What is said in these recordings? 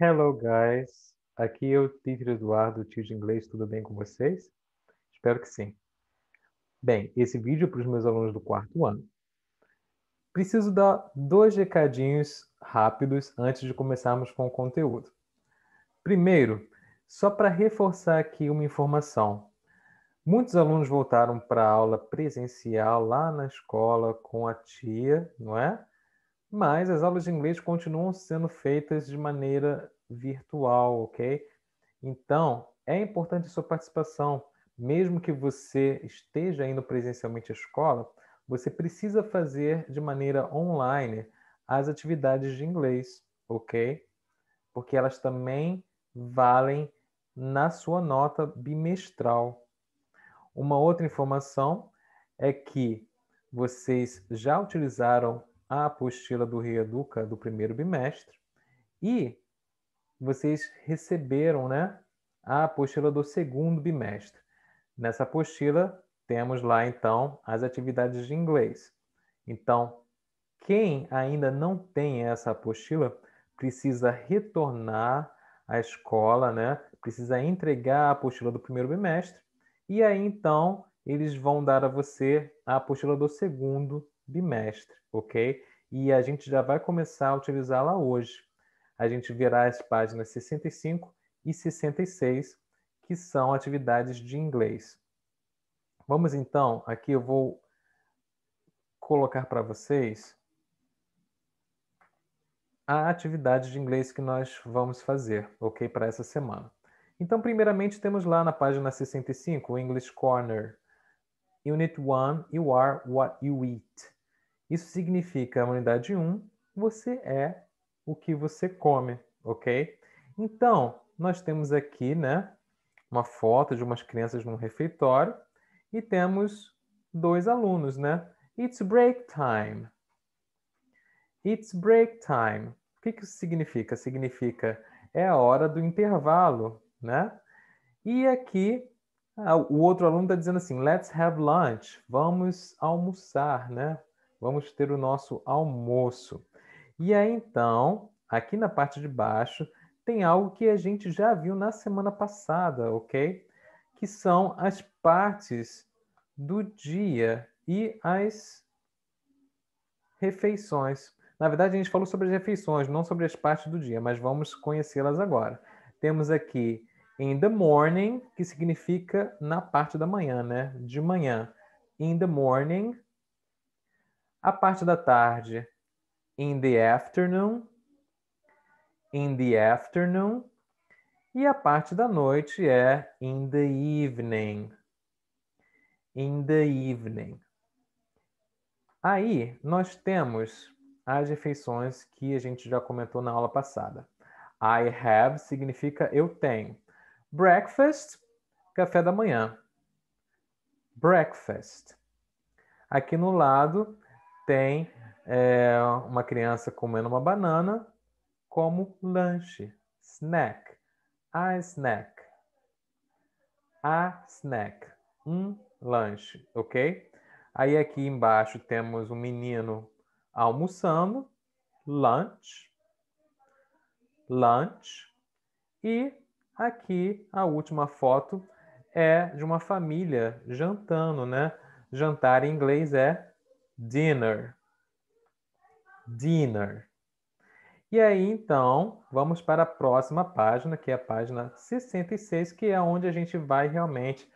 Hello, guys. Aqui é o Títer Eduardo, tio de inglês. Tudo bem com vocês? Espero que sim. Bem, esse vídeo é para os meus alunos do quarto ano. Preciso dar dois recadinhos rápidos antes de começarmos com o conteúdo. Primeiro, só para reforçar aqui uma informação. Muitos alunos voltaram para a aula presencial lá na escola com a tia, não é? mas as aulas de inglês continuam sendo feitas de maneira virtual, ok? Então, é importante a sua participação. Mesmo que você esteja indo presencialmente à escola, você precisa fazer de maneira online as atividades de inglês, ok? Porque elas também valem na sua nota bimestral. Uma outra informação é que vocês já utilizaram a apostila do Reeduca do primeiro bimestre e vocês receberam né, a apostila do segundo bimestre. Nessa apostila temos lá então as atividades de inglês. Então, quem ainda não tem essa apostila precisa retornar à escola, né? Precisa entregar a apostila do primeiro bimestre e aí então eles vão dar a você a apostila do segundo bimestre, ok? E a gente já vai começar a utilizá-la hoje. A gente verá as páginas 65 e 66, que são atividades de inglês. Vamos então, aqui eu vou colocar para vocês a atividade de inglês que nós vamos fazer, ok, para essa semana. Então, primeiramente, temos lá na página 65, o English Corner, Unit 1, You Are What You Eat. Isso significa, a unidade 1, você é o que você come, ok? Então, nós temos aqui, né, uma foto de umas crianças num refeitório e temos dois alunos, né? It's break time. It's break time. O que, que isso significa? Significa é a hora do intervalo, né? E aqui ah, o outro aluno está dizendo assim, let's have lunch, vamos almoçar, né? vamos ter o nosso almoço. E aí então, aqui na parte de baixo, tem algo que a gente já viu na semana passada, ok? Que são as partes do dia e as refeições. Na verdade, a gente falou sobre as refeições, não sobre as partes do dia, mas vamos conhecê-las agora. Temos aqui in the morning, que significa na parte da manhã, né? De manhã. In the morning, a parte da tarde, in the afternoon, in the afternoon, e a parte da noite é in the evening, in the evening. Aí nós temos as refeições que a gente já comentou na aula passada. I have significa eu tenho. Breakfast, café da manhã. Breakfast. Aqui no lado, tem é, uma criança comendo uma banana como lanche, snack, a snack, a snack, um lanche, ok? Aí aqui embaixo temos um menino almoçando, lunch, lunch, e aqui a última foto é de uma família jantando, né? Jantar em inglês é dinner. Dinner. E aí, então, vamos para a próxima página, que é a página 66, que é onde a gente vai realmente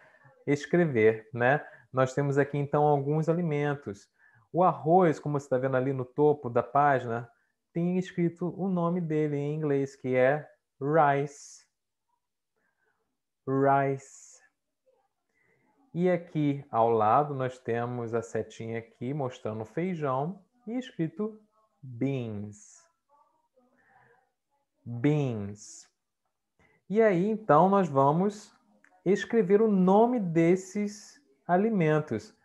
escrever, né? Nós temos aqui, então, alguns alimentos. O arroz, como você está vendo ali no topo da página, tem escrito o nome dele em inglês, que é rice. Rice. E aqui ao lado nós temos a setinha aqui mostrando feijão e escrito beans. Beans. E aí então nós vamos escrever o nome desses alimentos.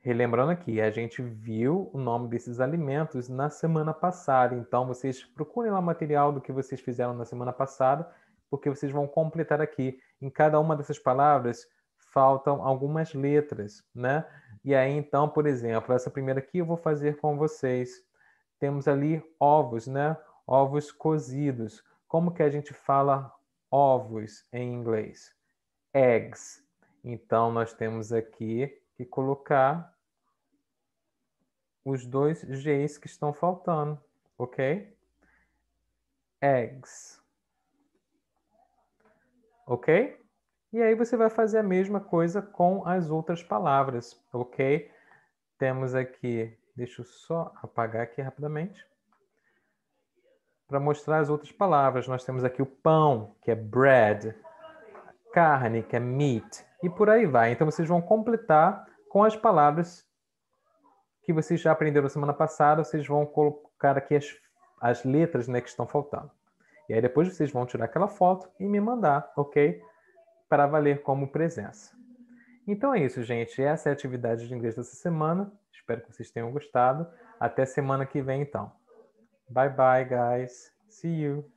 Relembrando aqui, a gente viu o nome desses alimentos na semana passada. Então, vocês procurem lá o material do que vocês fizeram na semana passada, porque vocês vão completar aqui. Em cada uma dessas palavras, faltam algumas letras, né? E aí, então, por exemplo, essa primeira aqui eu vou fazer com vocês. Temos ali ovos, né? Ovos cozidos. Como que a gente fala ovos em inglês? Eggs. Então, nós temos aqui que colocar os dois Gs que estão faltando, ok? Eggs. Ok? E aí você vai fazer a mesma coisa com as outras palavras, ok? Temos aqui, deixa eu só apagar aqui rapidamente. Para mostrar as outras palavras, nós temos aqui o pão, que é bread, carne, que é meat, e por aí vai. Então vocês vão completar com as palavras que vocês já aprenderam semana passada, vocês vão colocar aqui as, as letras né, que estão faltando. E aí depois vocês vão tirar aquela foto e me mandar, ok? para valer como presença. Então é isso, gente. Essa é a atividade de inglês dessa semana. Espero que vocês tenham gostado. Até semana que vem, então. Bye bye, guys. See you.